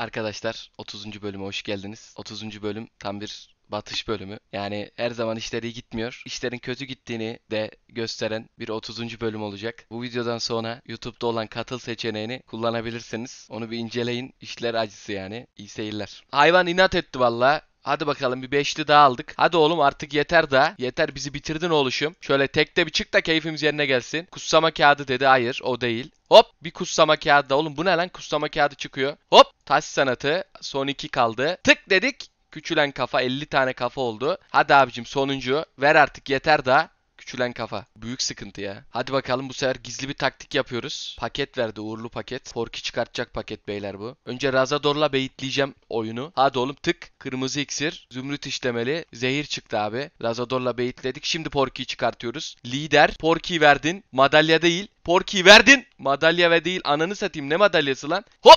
Arkadaşlar 30. bölüme hoş geldiniz. 30. bölüm tam bir batış bölümü. Yani her zaman işleri gitmiyor. İşlerin kötü gittiğini de gösteren bir 30. bölüm olacak. Bu videodan sonra YouTube'da olan katıl seçeneğini kullanabilirsiniz. Onu bir inceleyin. İşler acısı yani. İyi seyirler. Hayvan inat etti valla. Hadi bakalım bir beşli daha aldık. Hadi oğlum artık yeter da. Yeter bizi bitirdin oluşum. Şöyle tekte bir çık da keyfimiz yerine gelsin. Kutsama kağıdı dedi. Hayır o değil. Hop bir kutsama kağıdı da. Oğlum bu ne lan kutsama kağıdı çıkıyor. Hop taş sanatı. Son iki kaldı. Tık dedik. Küçülen kafa 50 tane kafa oldu. Hadi abicim sonuncu. Ver artık yeter da. Küçülen kafa. Büyük sıkıntı ya. Hadi bakalım bu sefer gizli bir taktik yapıyoruz. Paket verdi uğurlu paket. Forki çıkartacak paket beyler bu. Önce Razador'la beyitleyeceğim oyunu. Hadi oğlum tık. Kırmızı iksir. Zümrüt işlemeli. Zehir çıktı abi. Razador'la beyitledik. Şimdi Porky'yi çıkartıyoruz. Lider. Porky verdin. Madalya değil. Porky verdin. Madalya ve değil. Ananı satayım. Ne madalyası lan? Hop.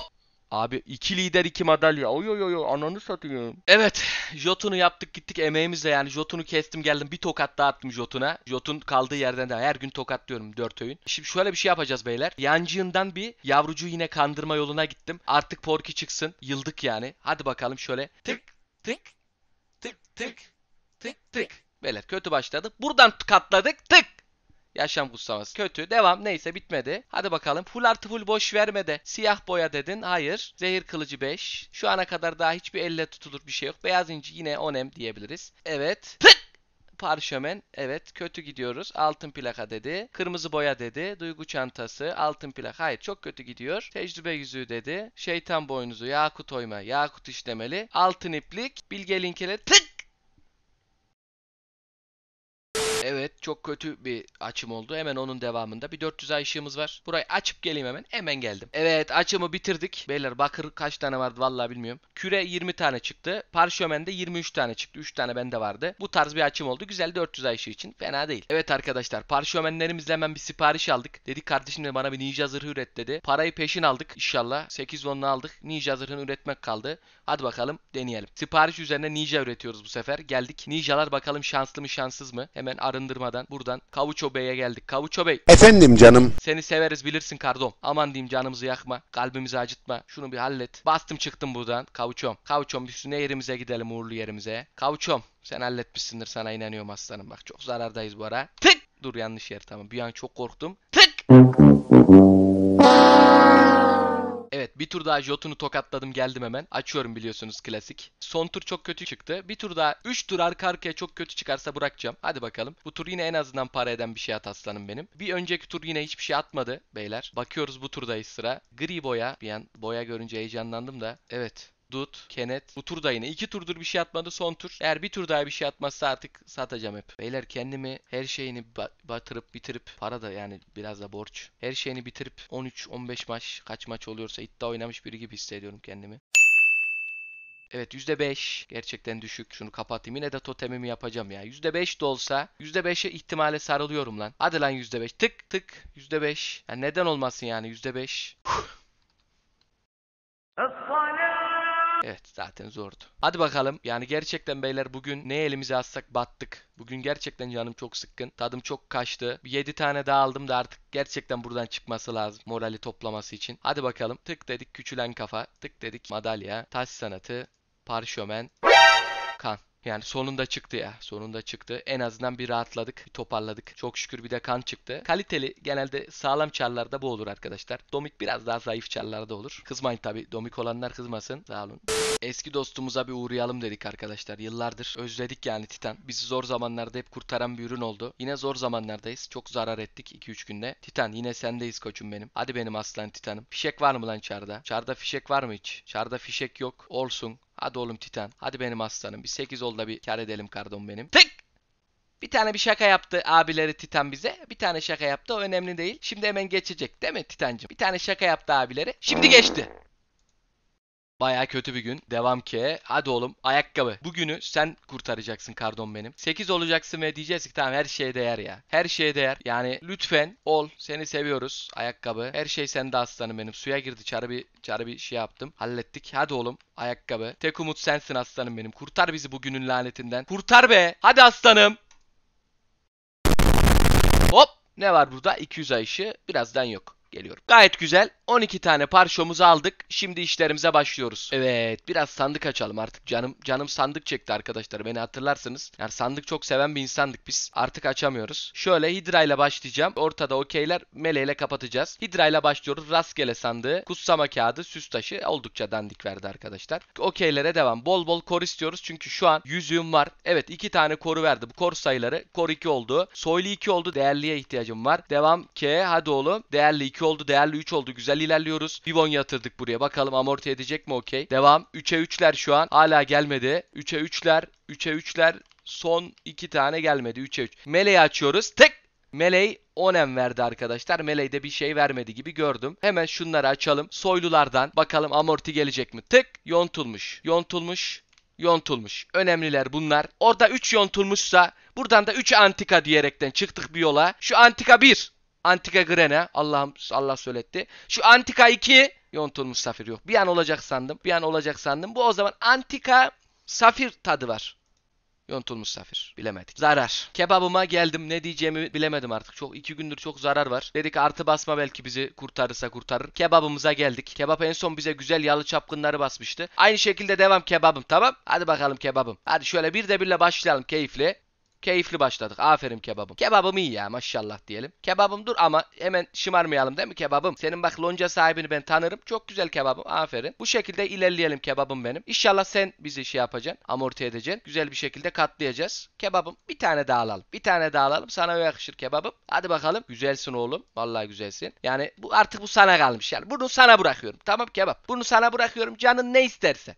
Abi iki lider iki madalya. Oy oy oy ananı satayım. Evet Jotun'u yaptık gittik emeğimizle yani Jotun'u kestim geldim bir tokat dağıttım Jotun'a. Jotun kaldığı yerden de her gün tokatlıyorum dört öğün. Şimdi şöyle bir şey yapacağız beyler. Yancığından bir yavrucu yine kandırma yoluna gittim. Artık porki çıksın. Yıldık yani. Hadi bakalım şöyle tık tık tık tık tık tık. Beyler kötü başladı. Buradan katladık tık Yaşam kutsaması kötü. Devam neyse bitmedi. Hadi bakalım. Full artı full boş verme de. Siyah boya dedin. Hayır. Zehir kılıcı 5. Şu ana kadar daha hiçbir elle tutulur bir şey yok. Beyaz inci yine onem diyebiliriz. Evet. parşömen evet kötü gidiyoruz. Altın plaka dedi. Kırmızı boya dedi. Duygu çantası altın plaka hayır çok kötü gidiyor. Tecrübe yüzüğü dedi. Şeytan boynuzu yakut oyma yakut işlemeli. Altın iplik bilge linkeleri tık çok kötü bir açım oldu. Hemen onun devamında bir 400 ay ışığımız var. Burayı açıp geleyim hemen. Hemen geldim. Evet açımı bitirdik. Beyler bakır kaç tane vardı vallahi bilmiyorum. Küre 20 tane çıktı. Parşömen de 23 tane çıktı. 3 tane bende vardı. Bu tarz bir açım oldu. Güzel 400 ay ışığı için. Fena değil. Evet arkadaşlar parşömenlerimizle hemen bir sipariş aldık. Dedik kardeşim de bana bir ninja zırhı üret dedi. Parayı peşin aldık inşallah. 8 onlu aldık. Ninja zırhını üretmek kaldı. Hadi bakalım deneyelim. Sipariş üzerine ninja üretiyoruz bu sefer. Geldik. Ninjalar bakalım şanslı mı şanssız mı? Hemen arındırma uzatmadan buradan Kavuço Bey'e geldik. Kavuço Bey. Efendim canım. Seni severiz bilirsin kardom. Aman diyeyim canımızı yakma. Kalbimizi acıtma. Şunu bir hallet. Bastım çıktım buradan. Kavuçom. Kavuçom üstüne yerimize gidelim uğurlu yerimize. Kavuçom. Sen halletmişsindir sana inanıyorum aslanım. Bak çok zarardayız bu ara. Tık. Dur yanlış yer tamam. Bir an çok korktum. Tık. tur daha Jotun'u tokatladım geldim hemen. Açıyorum biliyorsunuz klasik. Son tur çok kötü çıktı. Bir tur daha 3 tur arka arkaya çok kötü çıkarsa bırakacağım. Hadi bakalım. Bu tur yine en azından para eden bir şey at aslanım benim. Bir önceki tur yine hiçbir şey atmadı beyler. Bakıyoruz bu turdayız sıra. Gri boya. Bir an boya görünce heyecanlandım da. Evet. Dut, Kenet. Bu turda yine iki turdur bir şey atmadı son tur. Eğer bir tur daha bir şey atmazsa artık satacağım hep. Beyler kendimi her şeyini ba- batırıp bitirip para da yani biraz da borç. Her şeyini bitirip 13-15 maç kaç maç oluyorsa iddia oynamış biri gibi hissediyorum kendimi. Evet %5 gerçekten düşük. Şunu kapatayım. Yine de totemimi yapacağım ya. %5 de olsa %5'e ihtimale sarılıyorum lan. Hadi lan %5. Tık tık %5. Ya neden olmasın yani %5. Evet zaten zordu. Hadi bakalım. Yani gerçekten beyler bugün ne elimize atsak battık. Bugün gerçekten canım çok sıkkın. Tadım çok kaçtı. 7 tane daha aldım da artık gerçekten buradan çıkması lazım. Morali toplaması için. Hadi bakalım. Tık dedik küçülen kafa. Tık dedik madalya. Taş sanatı. Parşömen. Kan. Yani sonunda çıktı ya. Sonunda çıktı. En azından bir rahatladık, toparladık. Çok şükür bir de kan çıktı. Kaliteli genelde sağlam çarlarda bu olur arkadaşlar. Domik biraz daha zayıf çarlarda olur. Kızmayın tabi. Domik olanlar kızmasın. Sağ olun. Eski dostumuza bir uğrayalım dedik arkadaşlar. Yıllardır özledik yani Titan. Bizi zor zamanlarda hep kurtaran bir ürün oldu. Yine zor zamanlardayız. Çok zarar ettik 2-3 günde. Titan yine sendeyiz koçum benim. Hadi benim aslan Titan'ım. Fişek var mı lan çarda? Çarda fişek var mı hiç? Çarda fişek yok. Olsun. Hadi oğlum Titan. Hadi benim aslanım. Bir 8 ol da bir kar edelim kardon benim. Tık! Bir tane bir şaka yaptı abileri Titan bize. Bir tane şaka yaptı. O önemli değil. Şimdi hemen geçecek değil mi Titancım? Bir tane şaka yaptı abileri. Şimdi geçti. Baya kötü bir gün. Devam ki. Hadi oğlum ayakkabı. Bugünü sen kurtaracaksın kardon benim. 8 olacaksın ve diyeceğiz ki tamam her şeye değer ya. Her şeye değer. Yani lütfen ol. Seni seviyoruz. Ayakkabı. Her şey sende aslanım benim. Suya girdi. Çarı bir, çarı bir şey yaptım. Hallettik. Hadi oğlum ayakkabı. Tek umut sensin aslanım benim. Kurtar bizi bugünün lanetinden. Kurtar be. Hadi aslanım. Hop. Ne var burada? 200 ayışı. Birazdan yok. Geliyorum. Gayet güzel. 12 tane parşomuzu aldık. Şimdi işlerimize başlıyoruz. Evet biraz sandık açalım artık. Canım canım sandık çekti arkadaşlar. Beni hatırlarsınız. Yani sandık çok seven bir insandık biz. Artık açamıyoruz. Şöyle Hidra ile başlayacağım. Ortada okeyler. Meleyle kapatacağız. Hidra ile başlıyoruz. Rastgele sandığı. Kutsama kağıdı. Süs taşı. Oldukça dandik verdi arkadaşlar. Okeylere devam. Bol bol kor istiyoruz. Çünkü şu an yüzüğüm var. Evet iki tane koru verdi. Bu kor sayıları. Kor 2 oldu. Soylu 2 oldu. Değerliye ihtiyacım var. Devam. K. Hadi oğlum. Değerli 2 oldu. Değerli 3 oldu. Güzel güzel ilerliyoruz. bon yatırdık buraya. Bakalım amorti edecek mi? Okey. Devam. 3'e 3'ler şu an. Hala gelmedi. 3'e 3'ler. 3'e 3'ler. Son 2 tane gelmedi. 3'e 3. Meleği açıyoruz. Tek. Meleği onem verdi arkadaşlar. de bir şey vermedi gibi gördüm. Hemen şunları açalım. Soylulardan bakalım amorti gelecek mi? Tık yontulmuş. Yontulmuş. Yontulmuş. Önemliler bunlar. Orada 3 yontulmuşsa buradan da 3 antika diyerekten çıktık bir yola. Şu antika 1. Antika Grene. Allahım Allah söyletti. Şu Antika 2 yontulmuş safir yok. Bir an olacak sandım. Bir an olacak sandım. Bu o zaman Antika safir tadı var. Yontulmuş safir. Bilemedik. Zarar. Kebabıma geldim. Ne diyeceğimi bilemedim artık. Çok iki gündür çok zarar var. Dedik artı basma belki bizi kurtarırsa kurtarır. Kebabımıza geldik. Kebap en son bize güzel yağlı çapkınları basmıştı. Aynı şekilde devam kebabım tamam. Hadi bakalım kebabım. Hadi şöyle bir de birle başlayalım keyifli. Keyifli başladık. Aferin kebabım. Kebabım iyi ya maşallah diyelim. Kebabım dur ama hemen şımarmayalım değil mi kebabım? Senin bak lonca sahibini ben tanırım. Çok güzel kebabım. Aferin. Bu şekilde ilerleyelim kebabım benim. İnşallah sen bizi şey yapacaksın. Amorti edeceksin. Güzel bir şekilde katlayacağız. Kebabım bir tane daha alalım. Bir tane daha alalım. Sana yakışır kebabım. Hadi bakalım. Güzelsin oğlum. Vallahi güzelsin. Yani bu artık bu sana kalmış yani. Bunu sana bırakıyorum. Tamam kebap. Bunu sana bırakıyorum. Canın ne isterse.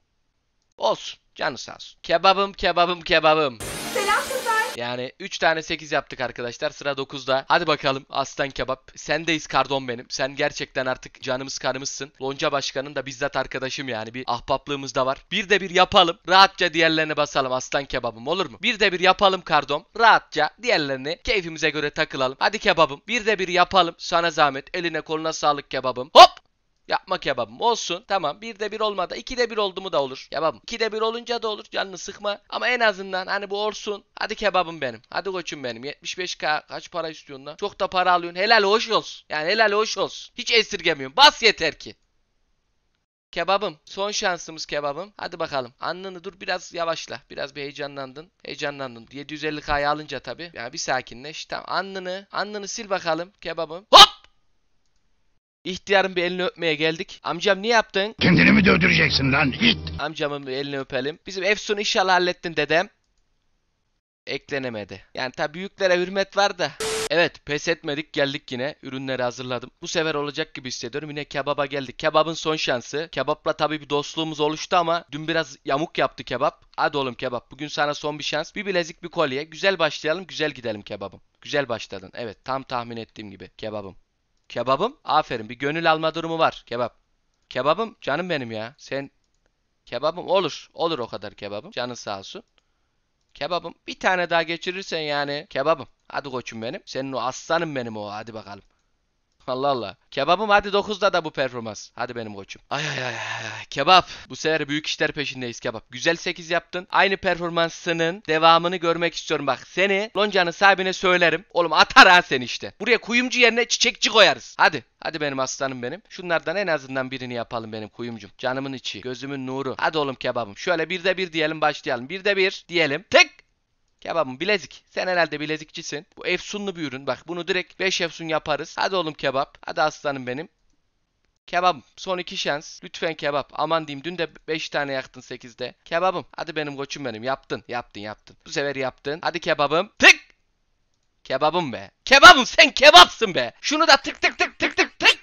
Olsun. Canı sağ olsun. Kebabım kebabım kebabım. Selam kızlar. Yani 3 tane 8 yaptık arkadaşlar. Sıra 9'da. Hadi bakalım aslan kebap. Sendeyiz kardon benim. Sen gerçekten artık canımız kanımızsın. Lonca başkanın da bizzat arkadaşım yani. Bir ahbaplığımız da var. Bir de bir yapalım. Rahatça diğerlerine basalım aslan kebabım olur mu? Bir de bir yapalım kardon. Rahatça diğerlerini keyfimize göre takılalım. Hadi kebabım. Bir de bir yapalım. Sana zahmet. Eline koluna sağlık kebabım. Hop! Yapma kebabım olsun. Tamam bir de bir olmadı. iki de bir oldu mu da olur. Kebabım. iki de bir olunca da olur. Canını sıkma. Ama en azından hani bu olsun. Hadi kebabım benim. Hadi koçum benim. 75k kaç para istiyorsun lan? Çok da para alıyorsun. Helal hoş olsun. Yani helal hoş olsun. Hiç esirgemiyorum. Bas yeter ki. Kebabım. Son şansımız kebabım. Hadi bakalım. Anlını dur biraz yavaşla. Biraz bir heyecanlandın. Heyecanlandın. 750K'yı alınca tabii. Ya yani bir sakinleş. Tamam. Anlını. Anlını sil bakalım kebabım. Hop! İhtiyarın bir elini öpmeye geldik. Amcam niye yaptın? Kendini mi dövdüreceksin lan Git! Amcamın bir elini öpelim. Bizim Efsun inşallah hallettin dedem. Eklenemedi. Yani tabi büyüklere hürmet var da. Evet pes etmedik geldik yine ürünleri hazırladım. Bu sefer olacak gibi hissediyorum yine kebaba geldik. Kebabın son şansı. Kebapla tabii bir dostluğumuz oluştu ama dün biraz yamuk yaptı kebap. Hadi oğlum kebap bugün sana son bir şans. Bir bilezik bir kolye. Güzel başlayalım güzel gidelim kebabım. Güzel başladın evet tam tahmin ettiğim gibi kebabım. Kebabım? Aferin bir gönül alma durumu var kebap. Kebabım canım benim ya. Sen kebabım olur. Olur o kadar kebabım. Canın sağ olsun. Kebabım bir tane daha geçirirsen yani kebabım. Hadi koçum benim. Senin o aslanım benim o. Hadi bakalım. Allah Allah. Kebabım hadi 9'da da bu performans. Hadi benim koçum. Ay ay ay. Kebap. Bu sefer büyük işler peşindeyiz kebap. Güzel 8 yaptın. Aynı performansının devamını görmek istiyorum bak. Seni loncanın sahibine söylerim. Oğlum atar ha seni işte. Buraya kuyumcu yerine çiçekçi koyarız. Hadi. Hadi benim aslanım benim. Şunlardan en azından birini yapalım benim kuyumcum. Canımın içi. Gözümün nuru. Hadi oğlum kebabım. Şöyle bir de bir diyelim başlayalım. Bir de bir diyelim. Tek Kebabım bilezik. Sen herhalde bilezikçisin. Bu efsunlu bir ürün. Bak bunu direkt 5 efsun yaparız. Hadi oğlum kebap. Hadi aslanım benim. Kebabım. Son iki şans. Lütfen kebap. Aman diyeyim dün de 5 tane yaktın 8'de. Kebabım. Hadi benim koçum benim. Yaptın. Yaptın yaptın. Bu sefer yaptın. Hadi kebabım. Tık. Kebabım be. Kebabım sen kebapsın be. Şunu da tık tık tık tık tık tık.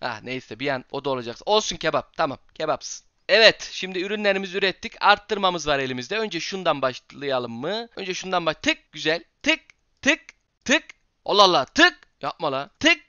Ah neyse bir an o da olacak. Olsun kebap. Tamam kebapsın. Evet şimdi ürünlerimizi ürettik. Arttırmamız var elimizde. Önce şundan başlayalım mı? Önce şundan baş... Tık güzel. Tık tık tık. Allah Allah tık. Yapma la. Tık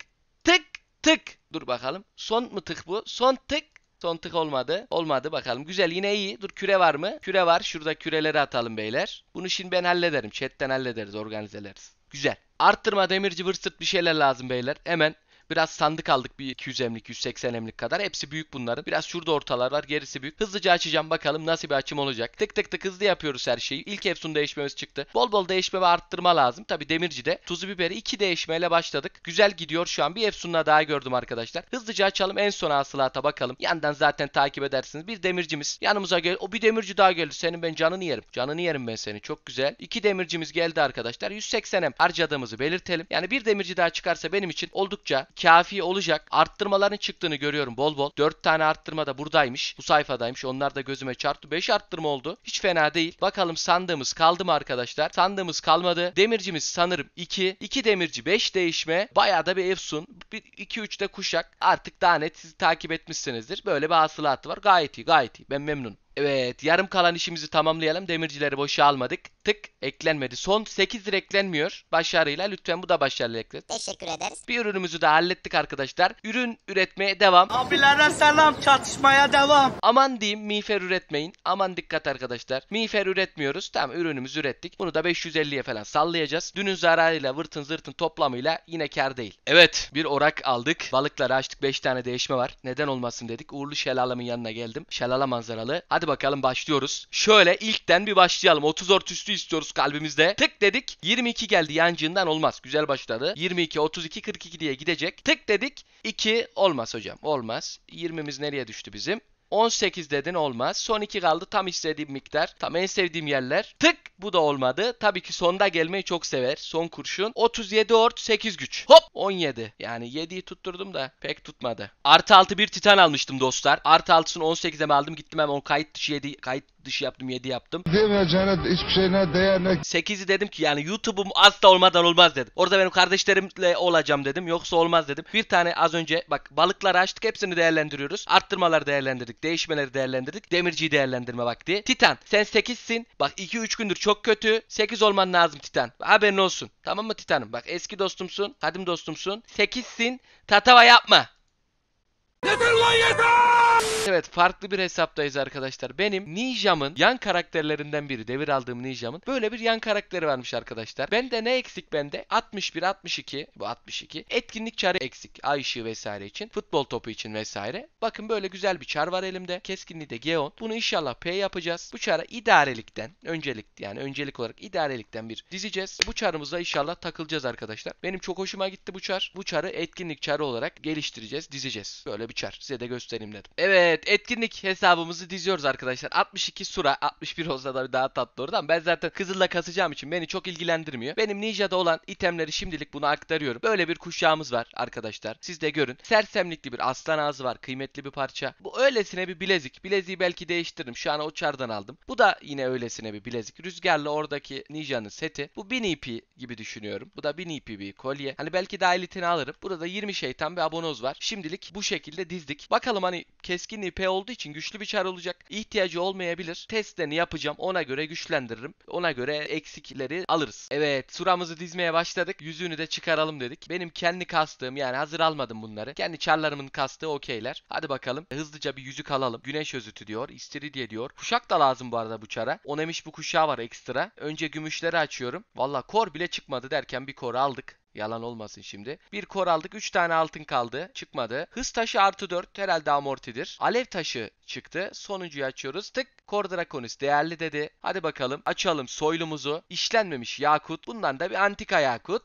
tık tık. Dur bakalım. Son mu tık bu? Son tık. Son tık olmadı. Olmadı bakalım. Güzel yine iyi. Dur küre var mı? Küre var. Şurada küreleri atalım beyler. Bunu şimdi ben hallederim. Chatten hallederiz. Organizeleriz. Güzel. Arttırma demirci vırsırt bir şeyler lazım beyler. Hemen Biraz sandık aldık bir 200 emlik 180 emlik kadar. Hepsi büyük bunların. Biraz şurada ortalar var gerisi büyük. Hızlıca açacağım bakalım nasıl bir açım olacak. Tık tık tık hızlı yapıyoruz her şeyi. İlk Epson değişmemiz çıktı. Bol bol değişme ve arttırma lazım. Tabi demirci de. tuzu biberi 2 değişmeyle başladık. Güzel gidiyor şu an. Bir Epson'la daha gördüm arkadaşlar. Hızlıca açalım en son hasılata bakalım. Yandan zaten takip edersiniz. Bir demircimiz yanımıza gel. O bir demirci daha geldi. Senin ben canını yerim. Canını yerim ben seni. Çok güzel. İki demircimiz geldi arkadaşlar. 180 em harcadığımızı belirtelim. Yani bir demirci daha çıkarsa benim için oldukça kafi olacak. Arttırmaların çıktığını görüyorum bol bol. 4 tane arttırma da buradaymış. Bu sayfadaymış. Onlar da gözüme çarptı. 5 arttırma oldu. Hiç fena değil. Bakalım sandığımız kaldı mı arkadaşlar? Sandığımız kalmadı. Demircimiz sanırım 2. 2 demirci 5 değişme. Bayağı da bir Efsun. 2-3 de kuşak. Artık daha net sizi takip etmişsinizdir. Böyle bir hasılatı var. Gayet iyi gayet iyi. Ben memnunum. Evet yarım kalan işimizi tamamlayalım. Demircileri boşa almadık. Tık eklenmedi. Son 8 lira eklenmiyor. Başarıyla lütfen bu da başarılı eklen. Teşekkür ederiz. Bir ürünümüzü de hallettik arkadaşlar. Ürün üretmeye devam. Abilere selam çatışmaya devam. Aman diyeyim mifer üretmeyin. Aman dikkat arkadaşlar. mifer üretmiyoruz. Tamam ürünümüzü ürettik. Bunu da 550'ye falan sallayacağız. Dünün zararıyla vırtın zırtın toplamıyla yine kar değil. Evet bir orak aldık. Balıkları açtık 5 tane değişme var. Neden olmasın dedik. Uğurlu Şelalam'ın yanına geldim. Şelala manzaralı. Hadi Hadi bakalım başlıyoruz. Şöyle ilkten bir başlayalım. 30 ort üstü istiyoruz kalbimizde. Tık dedik. 22 geldi yancığından olmaz. Güzel başladı. 22, 32, 42 diye gidecek. Tık dedik. 2 olmaz hocam. Olmaz. 20'miz nereye düştü bizim? 18 dedin olmaz. Son 2 kaldı. Tam istediğim miktar. Tam en sevdiğim yerler. Tık bu da olmadı. Tabii ki sonda gelmeyi çok sever. Son kurşun. 37 ort 8 güç. Hop 17. Yani 7'yi tutturdum da pek tutmadı. Artı 6 bir Titan almıştım dostlar. Artı 6'sını 18'e mi aldım gittim hemen o kayıt dışı 7 kayıt dışı yaptım 7 yaptım. Demeyeceğine hiçbir şeyine değer ne? 8'i dedim ki yani YouTube'um asla olmadan olmaz dedim. Orada benim kardeşlerimle olacağım dedim. Yoksa olmaz dedim. Bir tane az önce bak balıkları açtık hepsini değerlendiriyoruz. arttırmalar değerlendirdik. Değişmeleri değerlendirdik. Demirciyi değerlendirme vakti. Titan sen 8'sin. Bak 2-3 gündür çok kötü. 8 olman lazım Titan. Haberin olsun. Tamam mı Titan'ım? Bak eski dostumsun. Kadim dostumsun. 8'sin. Tatava yapma. Yeter lan yeter! Evet farklı bir hesaptayız arkadaşlar. Benim Nijam'ın yan karakterlerinden biri. Devir aldığım Nijam'ın Böyle bir yan karakteri varmış arkadaşlar. Bende ne eksik bende? 61, 62. Bu 62. Etkinlik çarı eksik. Ay ışığı vesaire için. Futbol topu için vesaire. Bakın böyle güzel bir çar var elimde. Keskinliği de G10. Bunu inşallah P yapacağız. Bu çara idarelikten. Öncelik yani öncelik olarak idarelikten bir dizeceğiz. Bu çarımıza inşallah takılacağız arkadaşlar. Benim çok hoşuma gitti bu çar. Bu çarı etkinlik çarı olarak geliştireceğiz, dizeceğiz. Böyle bir çar. Size de göstereyim dedim. Evet Evet etkinlik hesabımızı diziyoruz arkadaşlar. 62 sura 61 olsa da daha tatlı oradan. Ben zaten kızılla kasacağım için beni çok ilgilendirmiyor. Benim ninja'da olan itemleri şimdilik buna aktarıyorum. Böyle bir kuşağımız var arkadaşlar. Siz de görün. Sersemlikli bir aslan ağzı var. Kıymetli bir parça. Bu öylesine bir bilezik. Bileziği belki değiştiririm. Şu an o çardan aldım. Bu da yine öylesine bir bilezik. Rüzgarla oradaki ninja'nın seti. Bu 1000 EP gibi düşünüyorum. Bu da 1000 EP bir kolye. Hani belki daha elitini alırım. Burada 20 şeytan bir abonoz var. Şimdilik bu şekilde dizdik. Bakalım hani kes keskin ipe olduğu için güçlü bir çar olacak. İhtiyacı olmayabilir. Testlerini yapacağım. Ona göre güçlendiririm. Ona göre eksikleri alırız. Evet suramızı dizmeye başladık. Yüzüğünü de çıkaralım dedik. Benim kendi kastığım yani hazır almadım bunları. Kendi çarlarımın kastığı okeyler. Hadi bakalım hızlıca bir yüzük alalım. Güneş özütü diyor. İstiridye diyor. Kuşak da lazım bu arada bu çara. Onemiş bu kuşağı var ekstra. Önce gümüşleri açıyorum. Valla kor bile çıkmadı derken bir kor aldık. Yalan olmasın şimdi. Bir kor aldık. 3 tane altın kaldı. Çıkmadı. Hız taşı artı 4. Herhalde amortidir. Alev taşı çıktı. Sonuncuyu açıyoruz. Tık. Kor Draconis değerli dedi. Hadi bakalım açalım soylumuzu. İşlenmemiş yakut. Bundan da bir antika yakut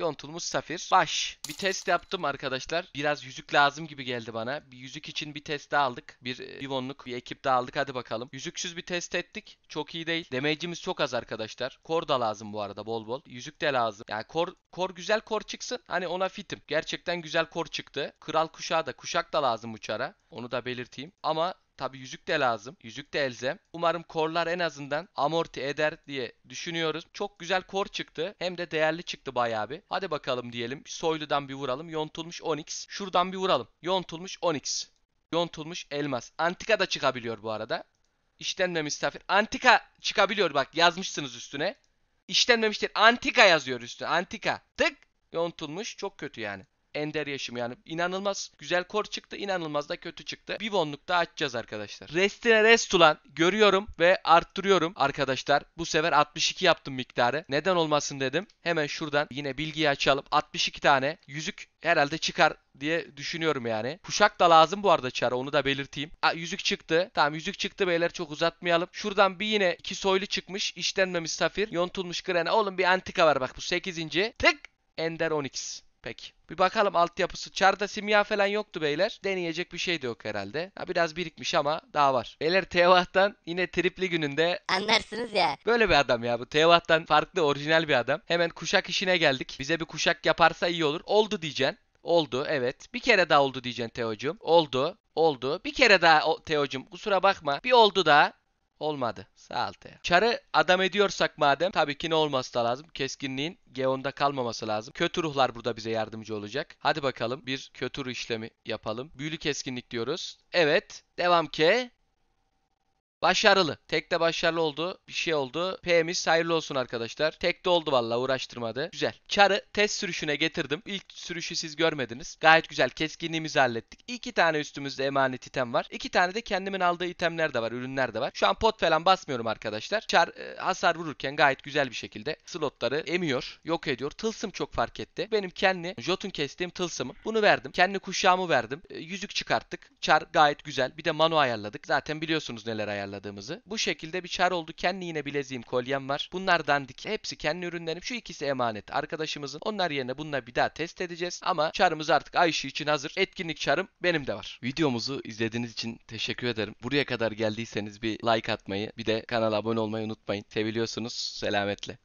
yontulmuş safir. Baş. Bir test yaptım arkadaşlar. Biraz yüzük lazım gibi geldi bana. Bir yüzük için bir test daha aldık. Bir Livonluk e, bir ekip daha aldık. Hadi bakalım. Yüzüksüz bir test ettik. Çok iyi değil. Damage'imiz çok az arkadaşlar. Kor da lazım bu arada bol bol. Yüzük de lazım. Yani kor, kor güzel kor çıksın. Hani ona fitim. Gerçekten güzel kor çıktı. Kral kuşağı da kuşak da lazım uçara. Onu da belirteyim. Ama Tabi yüzük de lazım. Yüzük de elzem. Umarım korlar en azından amorti eder diye düşünüyoruz. Çok güzel kor çıktı. Hem de değerli çıktı bayağı bir. Hadi bakalım diyelim. Soylu'dan bir vuralım. Yontulmuş Onyx. Şuradan bir vuralım. Yontulmuş Onyx. Yontulmuş elmas. Antika da çıkabiliyor bu arada. İşlenmemiş misafir. Antika çıkabiliyor bak yazmışsınız üstüne. İşlenmemiştir. Antika yazıyor üstüne. Antika. Tık. Yontulmuş. Çok kötü yani ender yaşım yani. inanılmaz güzel kor çıktı, inanılmaz da kötü çıktı. Bir bonluk daha açacağız arkadaşlar. Restine rest ulan görüyorum ve arttırıyorum arkadaşlar. Bu sefer 62 yaptım miktarı. Neden olmasın dedim. Hemen şuradan yine bilgiyi açalım. 62 tane yüzük herhalde çıkar diye düşünüyorum yani. Kuşak da lazım bu arada çara onu da belirteyim. A, yüzük çıktı. Tamam yüzük çıktı beyler çok uzatmayalım. Şuradan bir yine iki soylu çıkmış. işlenmemiş safir. Yontulmuş grene. Oğlum bir antika var bak bu 8. Tık. Ender 12. Peki. Bir bakalım altyapısı. Çarda simya falan yoktu beyler. Deneyecek bir şey de yok herhalde. Ha, biraz birikmiş ama daha var. Beyler Tevah'tan yine tripli gününde Anlarsınız ya. böyle bir adam ya bu. Tevah'tan farklı orijinal bir adam. Hemen kuşak işine geldik. Bize bir kuşak yaparsa iyi olur. Oldu diyeceksin. Oldu evet. Bir kere daha oldu diyeceksin Teo'cum. Oldu. Oldu. Bir kere daha o- Teo'cum kusura bakma. Bir oldu daha. Olmadı. Sağ alta. Çarı adam ediyorsak madem tabii ki ne olması da lazım? Keskinliğin G10'da kalmaması lazım. Kötü ruhlar burada bize yardımcı olacak. Hadi bakalım bir kötü ruh işlemi yapalım. Büyülü keskinlik diyoruz. Evet. Devam ki. Başarılı. Tek de başarılı oldu. Bir şey oldu. P'miz hayırlı olsun arkadaşlar. Tek de oldu valla uğraştırmadı. Güzel. Çar'ı test sürüşüne getirdim. İlk sürüşü siz görmediniz. Gayet güzel. Keskinliğimizi hallettik. İki tane üstümüzde emanet item var. İki tane de kendimin aldığı itemler de var. Ürünler de var. Şu an pot falan basmıyorum arkadaşlar. Çar e, hasar vururken gayet güzel bir şekilde slotları emiyor. Yok ediyor. Tılsım çok fark etti. Benim kendi Jotun kestiğim tılsımı. Bunu verdim. Kendi kuşağımı verdim. E, yüzük çıkarttık. Çar gayet güzel. Bir de Manu ayarladık. Zaten biliyorsunuz neler ayarladığımızı. Bu şekilde bir çar oldu. Kendi yine bileziğim kolyem var. Bunlar dandik. Hepsi kendi ürünlerim. Şu ikisi emanet arkadaşımızın. Onlar yerine bununla bir daha test edeceğiz. Ama çarımız artık Ayşe için hazır. Etkinlik çarım benim de var. Videomuzu izlediğiniz için teşekkür ederim. Buraya kadar geldiyseniz bir like atmayı bir de kanala abone olmayı unutmayın. Seviliyorsunuz. Selametle.